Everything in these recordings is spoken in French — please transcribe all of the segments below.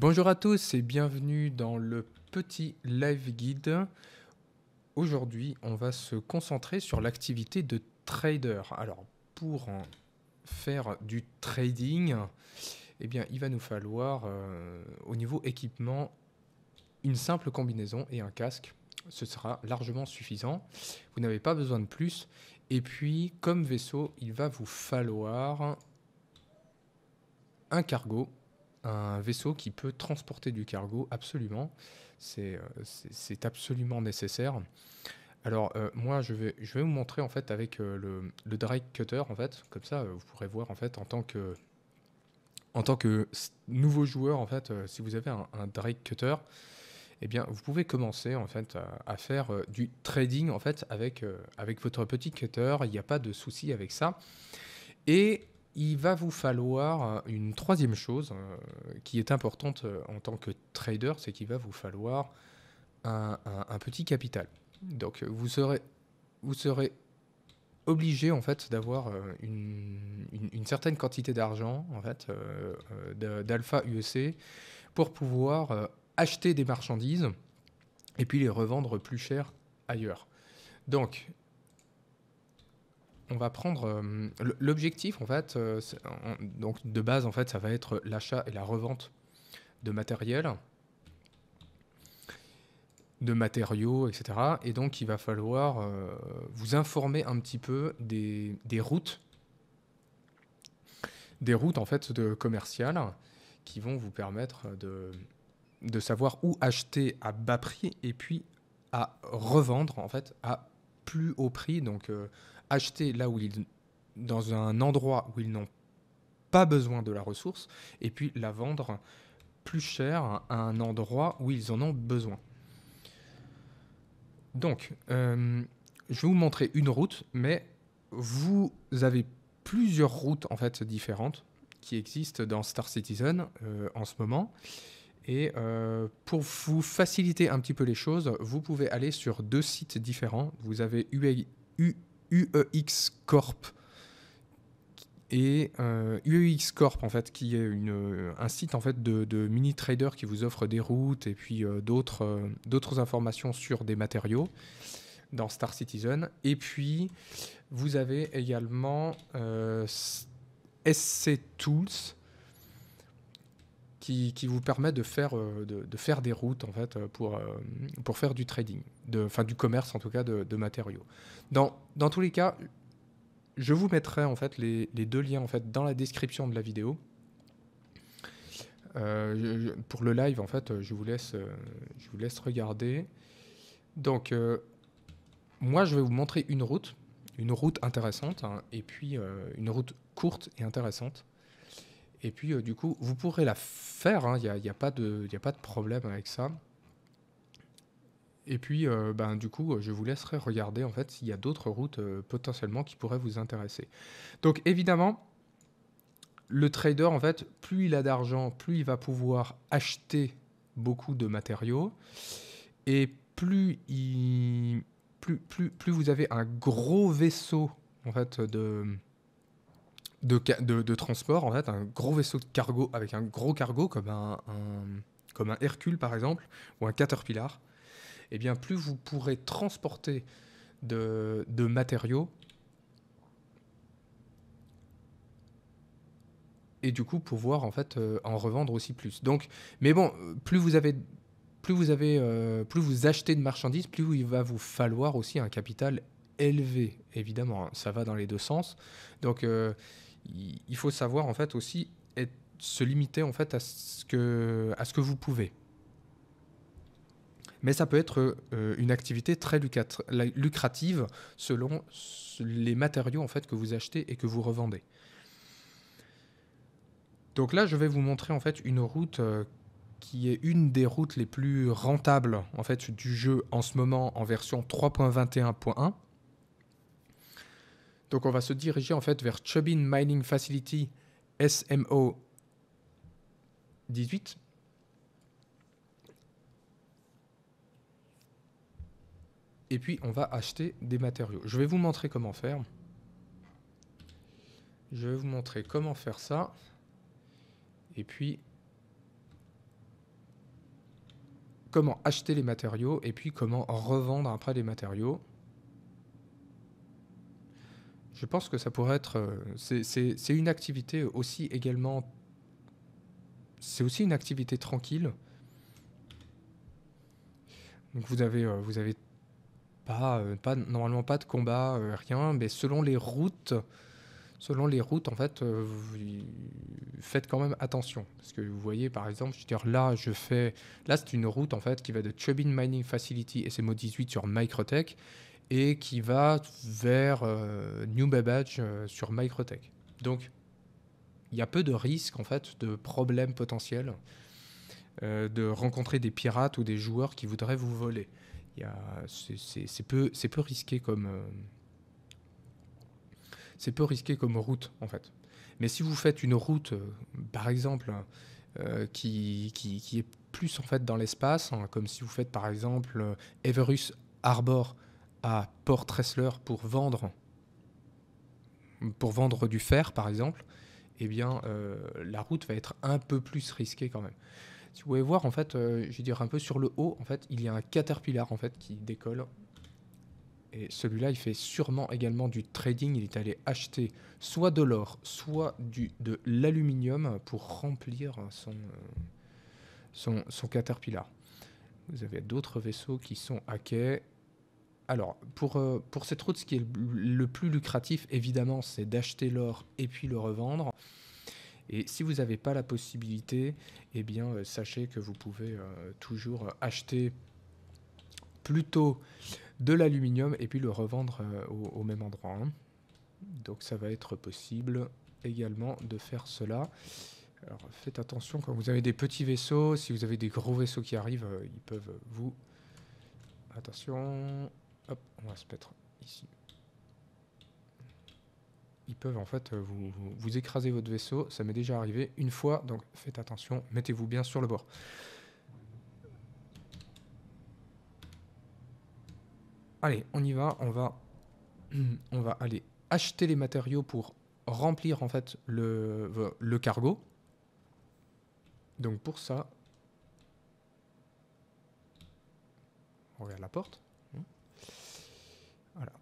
Bonjour à tous et bienvenue dans le petit live guide. Aujourd'hui, on va se concentrer sur l'activité de trader. Alors, pour faire du trading, eh bien, il va nous falloir euh, au niveau équipement une simple combinaison et un casque. Ce sera largement suffisant. Vous n'avez pas besoin de plus. Et puis, comme vaisseau, il va vous falloir un cargo un vaisseau qui peut transporter du cargo, absolument. C'est euh, absolument nécessaire. Alors euh, moi je vais, je vais vous montrer en fait avec euh, le, drag cutter en fait, comme ça vous pourrez voir en fait en tant que en tant que nouveau joueur en fait, si vous avez un, un cutter, et eh bien vous pouvez commencer en fait à, faire du trading en fait avec, avec votre petit cutter, il n'y a pas de souci avec ça. Et il va vous falloir euh, une troisième chose euh, qui est importante euh, en tant que trader, c'est qu'il va vous falloir un, petit capital. Donc vous serez, vous serez obligé en fait d'avoir une, certaine quantité d'argent en fait d'alpha UEC pour pouvoir acheter des marchandises et puis les revendre plus cher ailleurs. Donc on va prendre euh, l'objectif en fait, euh, donc de base en fait, ça va être l'achat et la revente de matériel, de matériaux, etc. Et donc il va falloir euh, vous informer un petit peu des, routes, des routes en fait de commerciales qui vont vous permettre de, de savoir où acheter à bas prix et puis à revendre en fait à plus haut prix, donc acheter là où ils, dans un endroit où ils n'ont pas besoin de la ressource, et puis la vendre plus cher à un endroit où ils en ont besoin. Donc, euh, je vais vous montrer une route, mais vous avez plusieurs routes en fait différentes qui existent dans Star Citizen euh, en ce moment. Et euh, pour vous faciliter un petit peu les choses, vous pouvez aller sur deux sites différents. Vous avez UAU, UEX Corp. Et euh, e Corp, en fait, qui est une, euh, un site en fait, de, mini traders qui vous offre des routes et puis euh, d'autres, euh, d'autres informations sur des matériaux dans Star Citizen. Et puis, vous avez également SC Tools, qui, vous permet de faire, euh, de, faire des routes en fait, euh, pour, euh, pour faire du trading, de, fin du commerce en tout cas de, matériaux. Dans, dans, tous les cas, je vous mettrai en fait les, les, deux liens en fait dans la description de la vidéo. pour le live en fait, je vous laisse, je vous laisse regarder. Donc moi je vais vous montrer une route, une route intéressante hein, et puis une route courte et intéressante. Et puis, euh, du coup, vous pourrez la faire, hein, il n'y a, y a, pas de, a pas de problème avec ça. Et puis, euh, ben, du coup, je vous laisserai regarder en fait s'il y a d'autres routes euh, potentiellement qui pourraient vous intéresser. Donc, évidemment, le trader, en fait, plus il a d'argent, plus il va pouvoir acheter beaucoup de matériaux. Et plus, il, plus, plus vous avez un gros vaisseau en fait, de, de, transport, en fait, un gros vaisseau de cargo avec un gros cargo comme un, comme un Hercule par exemple, ou un Caterpillar, eh bien plus vous pourrez transporter de, matériaux, et du coup pouvoir en fait euh, en revendre aussi plus. Donc, mais bon, plus vous avez plus vous avez euh, plus vous achetez de marchandises, plus il va vous falloir aussi un capital élevé évidemment. Hein. Ça va dans les deux sens. Donc euh, il faut savoir en fait aussi se limiter en fait à ce que, à ce que vous pouvez. Mais ça peut être euh, une activité très lucrative selon les matériaux en fait que vous achetez et que vous revendez. Donc là, je vais vous montrer en fait une route euh, qui est une des routes les plus rentables en fait du jeu en ce moment en version 3.21.1 donc on va se diriger en fait vers Chubin Mining Facility SMO 18. Et puis on va acheter des matériaux. Je vais vous montrer comment faire. Je vais vous montrer comment faire ça. Et puis comment acheter les matériaux et puis comment revendre après les matériaux. Je pense que ça pourrait être. Euh, c'est une activité aussi également. C'est aussi une activité tranquille. Donc vous avez, euh, vous avez pas, euh, pas, normalement pas de combat, rien, mais selon les routes, selon les routes, en fait, vous faites quand même attention. Parce que vous voyez, par exemple, je veux dire, là, je fais. Là, c'est une route, en fait, qui va de Chubin Mining Facility, et c'est 18 sur Microtech et qui va vers euh, New Babbage euh, sur Microtech. Donc, il y a peu de risques, en fait, de problèmes potentiels euh, de rencontrer des pirates ou des joueurs qui voudraient vous voler. C'est peu, peu risqué comme c'est peu risqué comme route en fait. Mais si vous faites une route, par exemple, qui, qui, qui, est plus en fait dans l'espace, hein, comme si vous faites par exemple Everus Arbor à Port pour vendre, pour vendre du fer, par exemple, eh bien, euh, la route va être un peu plus risquée quand même. Si vous pouvez voir, en fait, euh, je un peu sur le haut, en fait, il y a un caterpillar en fait qui décolle. Et celui-là, il fait sûrement également du trading. Il est allé acheter soit de l'or, soit du, de l'aluminium pour remplir son, euh, son, son caterpillar. Vous avez d'autres vaisseaux qui sont à quai. Alors, pour, euh, pour cette route, ce qui est le plus lucratif, évidemment, c'est d'acheter l'or et puis le revendre. Et si vous n'avez pas la possibilité, eh bien, euh, sachez que vous pouvez euh, toujours acheter plutôt de l'aluminium et puis le revendre au, même endroit. Hein. Donc, ça va être possible également de faire cela. Alors, faites attention quand vous avez des petits vaisseaux, si vous avez des gros vaisseaux qui arrivent, ils peuvent vous attention on va se mettre ici. Ils peuvent en fait euh, vous, écraser votre vaisseau, ça m'est déjà arrivé une fois, donc faites attention, mettez-vous bien sur le bord. Allez, on y va, on va, on va aller acheter les matériaux pour remplir en fait le, le cargo. Donc pour ça, on regarde la porte.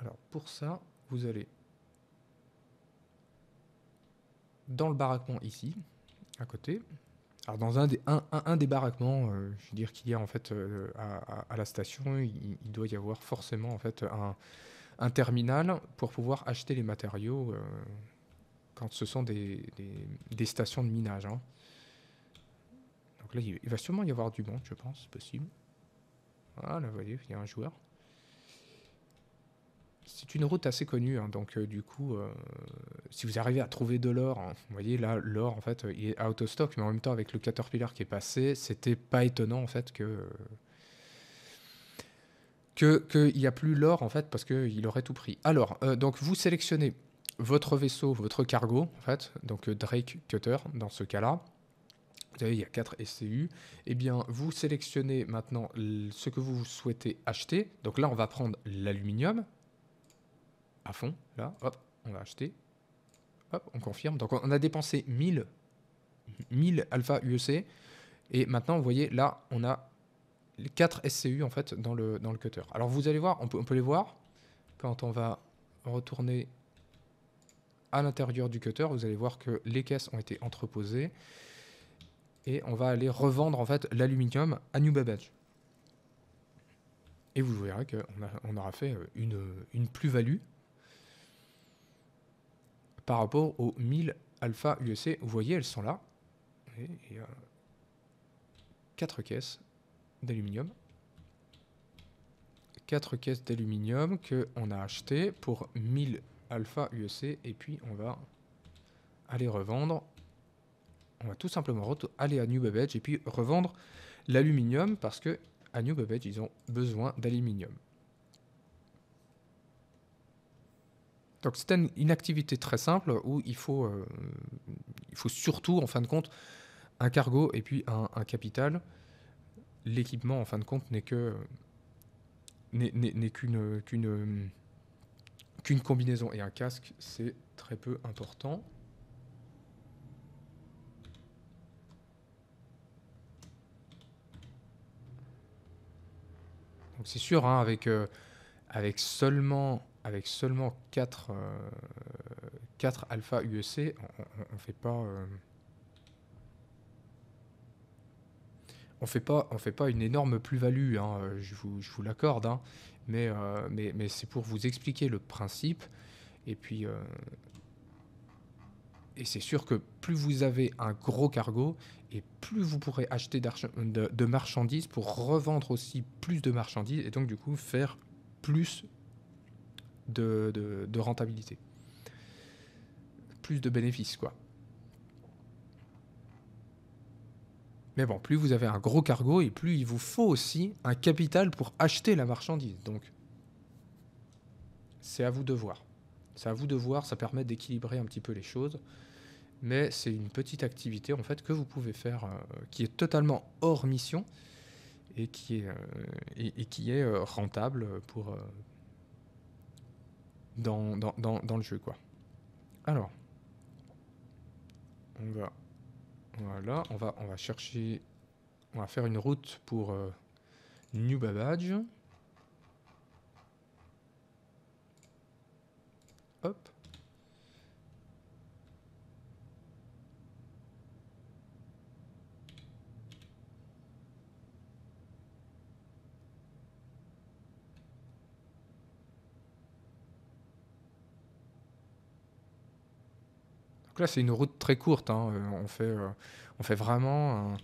Alors pour ça, vous allez dans le baraquement ici, à côté. Alors dans un des, baraquements, euh, je veux dire qu'il y a en fait euh, à, la station, il, doit y avoir forcément en fait un, terminal pour pouvoir acheter les matériaux euh, quand ce sont des, stations de minage. Hein. Donc là, il va sûrement y avoir du monde, je pense, possible. Voilà, vous voyez, il y a un joueur. C'est une route assez connue, hein, donc euh, du coup, euh, si vous arrivez à trouver de l'or, hein, vous voyez là, l'or en fait, il est out of stock, mais en même temps avec le Caterpillar qui est passé, c'était pas étonnant en fait que qu'il n'y a plus l'or en fait parce qu'il aurait tout pris. Alors, euh, donc vous sélectionnez votre vaisseau, votre cargo en fait, donc Drake Cutter dans ce cas-là. Vous avez il y a 4 SCU. Eh bien, vous sélectionnez maintenant ce que vous souhaitez acheter. Donc là, on va prendre l'aluminium, à fond, là, hop, on va acheter, hop, on confirme. Donc on a dépensé 1000, 1000 alpha UEC, et maintenant, vous voyez, là, on a 4 SCU en fait dans le, dans le cutter. Alors vous allez voir, on peut, on peut les voir, quand on va retourner à l'intérieur du cutter, vous allez voir que les caisses ont été entreposées, et on va aller revendre en fait l'aluminium à New Babbage. Et vous verrez qu'on on aura fait une, une plus-value par rapport aux 1000 alpha UEC. Vous voyez, elles sont là. Et 4 caisses d'aluminium. 4 caisses d'aluminium qu'on a achetées pour 1000 alpha UEC et puis on va aller revendre. On va tout simplement aller à New et puis revendre l'aluminium parce que à New Babbage ils ont besoin d'aluminium. Donc c'est une, activité très simple où il faut, euh, il faut surtout, en fin de compte, un cargo et puis un, capital. L'équipement, en fin de compte, n'est que n'est qu'une qu'une qu'une combinaison et un casque, c'est très peu important. Donc c'est sûr, hein, avec, euh, avec seulement avec seulement 4, euh, alpha UEC, on fait pas. Euh, on fait pas, on fait pas une énorme plus-value, hein, je vous, je vous l'accorde, hein. mais, euh, mais, mais, c'est pour vous expliquer le principe. Et puis, et c'est sûr que plus vous avez un gros cargo, et plus vous pourrez acheter de, de marchandises pour revendre aussi plus de marchandises, et donc du coup faire plus de, rentabilité. Plus de bénéfices, quoi. Mais bon, plus vous avez un gros cargo et plus il vous faut aussi un capital pour acheter la marchandise. Donc, c'est à vous de voir. C'est à vous de voir, ça permet d'équilibrer un petit peu les choses. Mais c'est une petite activité en fait que vous pouvez faire euh, qui est totalement hors mission et qui est, euh, qui est euh, rentable pour, dans, le jeu. Quoi. Alors, on va, voilà, on va, on va chercher, on va faire une route pour euh, New Babbage. Hop. là, c'est une route très courte. Hein. Euh, on, fait, euh, on fait vraiment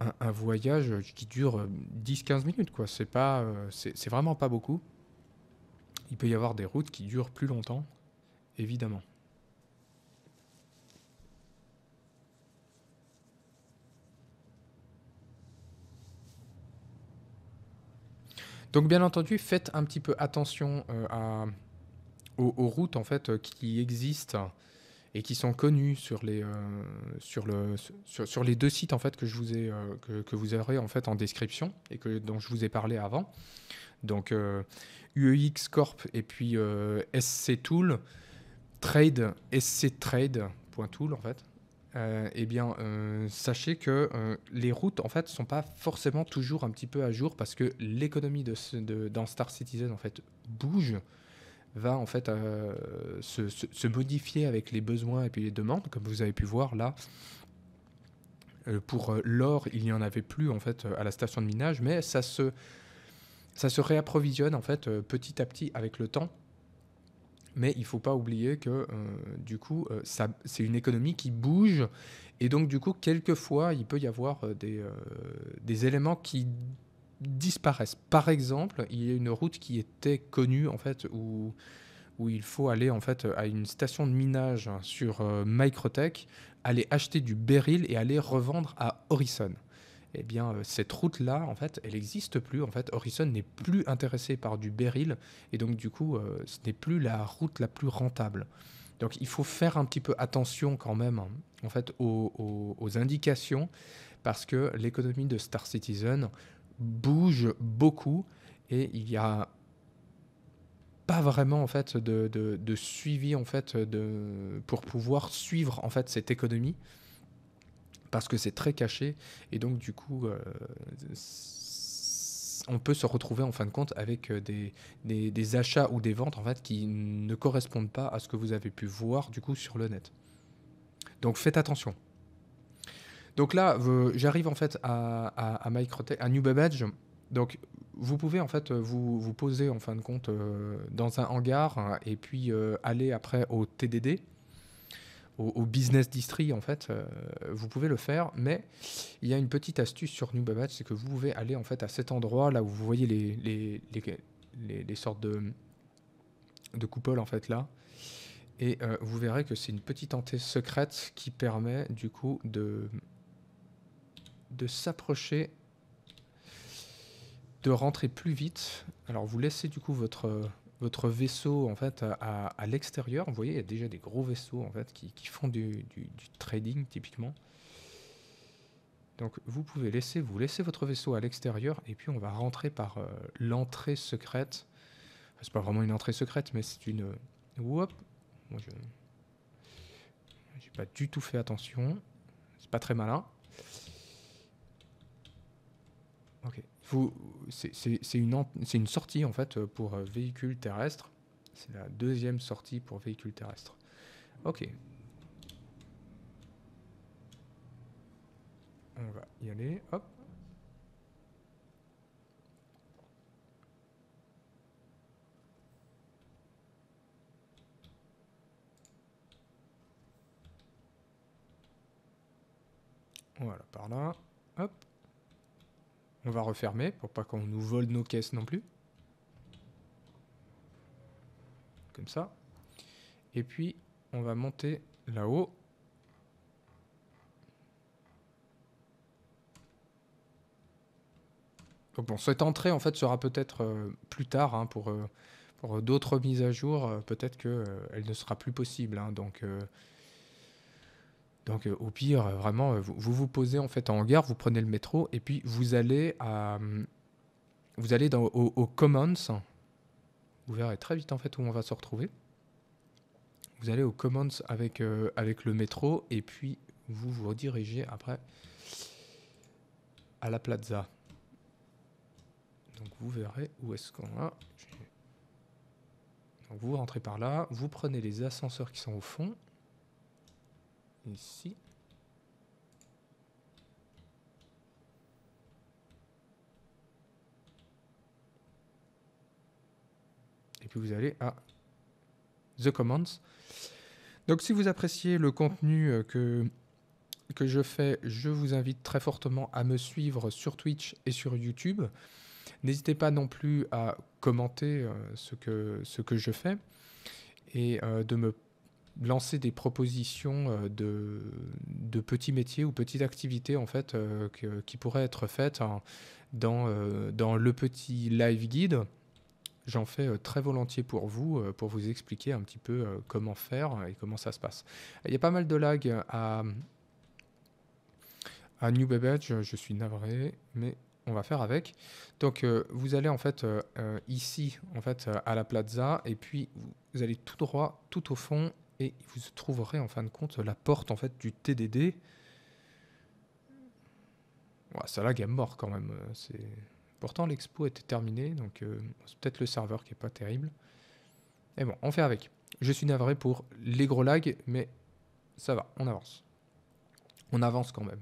un, voyage qui dure 10-15 euh, minutes. Quoi. C'est, pas, c'est, vraiment pas beaucoup. Il peut y avoir des routes qui durent plus longtemps, évidemment. Donc bien entendu, faites un petit peu attention à, aux, routes en fait qui existent et qui sont connus sur les, euh, sur le, sur, les deux sites en fait, que, je vous ai, euh, que, que, vous aurez en, fait, en description et que, dont je vous ai parlé avant. Donc euh, UEX Corp et puis euh, SC Tool, Trade, SC Trade.tool en fait. eh bien, sachez que les routes, en fait, sont pas forcément toujours un petit peu à jour parce que l'économie de, de, dans Star Citizen, en fait, bouge va en fait euh, se, modifier avec les besoins et puis les demandes, comme vous avez pu voir là. Euh, pour euh, l'or, il n'y en avait plus en fait à la station de minage, mais ça se, ça se réapprovisionne en fait petit à petit avec le temps. Mais il ne faut pas oublier que du coup, ça, c'est une économie qui bouge et donc du coup, quelquefois, il peut y avoir des éléments qui disparaissent. Par exemple, il y a une route qui était connue en fait où où il faut aller en fait à une station de minage sur euh, Microtech, aller acheter du beryl et aller revendre à Horizon. Eh bien, euh, cette route-là, en fait, elle n'existe plus. En fait, Horizon n'est plus intéressé par du beryl et donc du coup, euh, ce n'est plus la route la plus rentable. Donc, il faut faire un petit peu attention quand même, en fait, aux indications parce que l'économie de Star Citizen, bouge beaucoup et il n'y a pas vraiment en fait de, suivi en fait de pour pouvoir suivre en fait cette économie parce que c'est très caché et donc du coup euh, on peut se retrouver en fin de compte avec euh, des, des, achats ou des ventes en fait qui ne correspondent pas à ce que vous avez pu voir du coup sur le net donc faites attention donc là, euh, j'arrive en fait à, à, à New Babbage. Donc vous pouvez en fait vous, poser en fin de compte euh, dans un hangar euh, et puis aller après au TDD, au, business district en fait. vous pouvez le faire, mais il y a une petite astuce sur New Babbage, c'est que vous pouvez aller en fait à cet endroit là où vous voyez les, les, sortes de, de coupoles en fait là. Et vous verrez que c'est une petite entrée secrète qui permet du coup de, de s'approcher, de rentrer plus vite. Alors vous laissez du coup votre, votre vaisseau en fait à, l'extérieur. Vous voyez, il y a déjà des gros vaisseaux en fait qui, font du, trading typiquement. Donc vous pouvez laisser, vous votre vaisseau à l'extérieur et puis on va rentrer par euh, l'entrée secrète. c'est pas vraiment une entrée secrète, mais c'est une. je. J'ai pas du tout fait attention. C'est pas très malin. c'est une, une sortie en fait pour euh, véhicule terrestre. C'est la deuxième sortie pour véhicule terrestre. Ok. On va y aller. Hop. Voilà, par là. Hop. On va refermer pour pas qu'on nous vole nos caisses non plus. Comme ça. Et puis, on va monter là-haut. Bon, cette entrée, en fait, sera peut-être euh, plus tard hein, euh, pour, d'autres mises à jour. Euh, peut-être qu'elle ne sera plus possible. Hein. donc, donc euh, au pire, euh, vraiment, euh, vous, vous, posez en fait en gare, vous prenez le métro et puis vous allez à, vous allez dans, au, Commons. Vous verrez très vite en fait où on va se retrouver. Vous allez au Commons avec, avec le métro et puis vous vous redirigez après à la Plaza. Donc vous verrez où est-ce qu'on va. vous rentrez par là, vous prenez les ascenseurs qui sont au fond ici. Et puis vous allez à The Commands. Donc si vous appréciez le contenu euh, que, que je fais, je vous invite très fortement à me suivre sur Twitch et sur YouTube. N'hésitez pas non plus à commenter euh, ce que, ce que je fais et euh, de me lancer des propositions euh, de, de, petits métiers ou petites activités en fait euh, qui pourraient être faites hein, dans, euh, dans le petit live guide. J'en fais très volontiers pour vous, pour vous expliquer un petit peu comment faire et comment ça se passe. Il y a pas mal de lags à, à New Babbage, je, suis navré, mais on va faire avec. Donc vous allez en fait ici en fait à la plaza et puis vous allez tout droit tout au fond et vous trouverez en fin de compte la porte en fait du TDD. Ouais, ça la mort quand même. C'est pourtant l'expo était terminée, donc euh, c'est peut-être le serveur qui est pas terrible. Et bon, on fait avec. Je suis navré pour les gros lags, mais ça va, on avance. On avance quand même.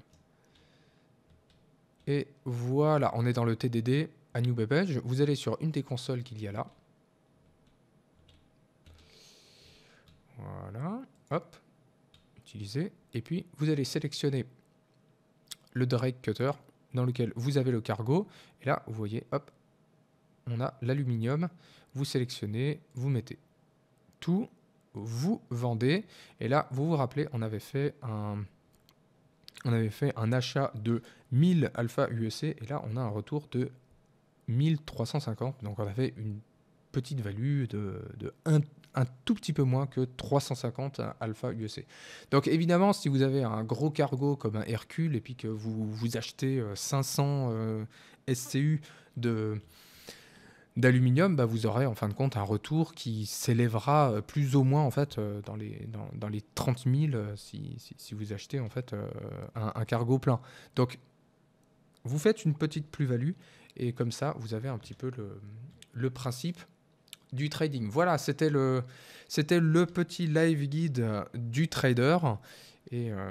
Et voilà, on est dans le TDD à New Babbage. Vous allez sur une des consoles qu'il y a là. Voilà, hop, utiliser. Et puis, vous allez sélectionner le drag cutter dans lequel vous avez le cargo. Et là, vous voyez, hop, on a l'aluminium. Vous sélectionnez, vous mettez tout, vous vendez. Et là, vous vous rappelez, on avait fait un, on avait fait un achat de 1000 alpha UEC. Et là, on a un retour de 1350. Donc, on avait une petite value de, de 1, un tout petit peu moins que 350 Alpha UEC. Donc évidemment, si vous avez un gros cargo comme un Hercule et puis que vous, vous achetez 500 euh, euh, SCU de d'aluminium, bah vous aurez en fin de compte un retour qui s'élèvera euh, plus ou moins en fait dans les, dans, les 30 000 si, vous achetez en fait un, cargo plein. Donc vous faites une petite plus-value et comme ça vous avez un petit peu le, le principe du trading. Voilà, c'était le, c'était le petit live guide du trader. Et euh,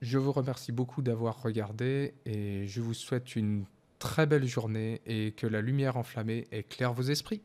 je vous remercie beaucoup d'avoir regardé et je vous souhaite une très belle journée et que la lumière enflammée éclaire vos esprits.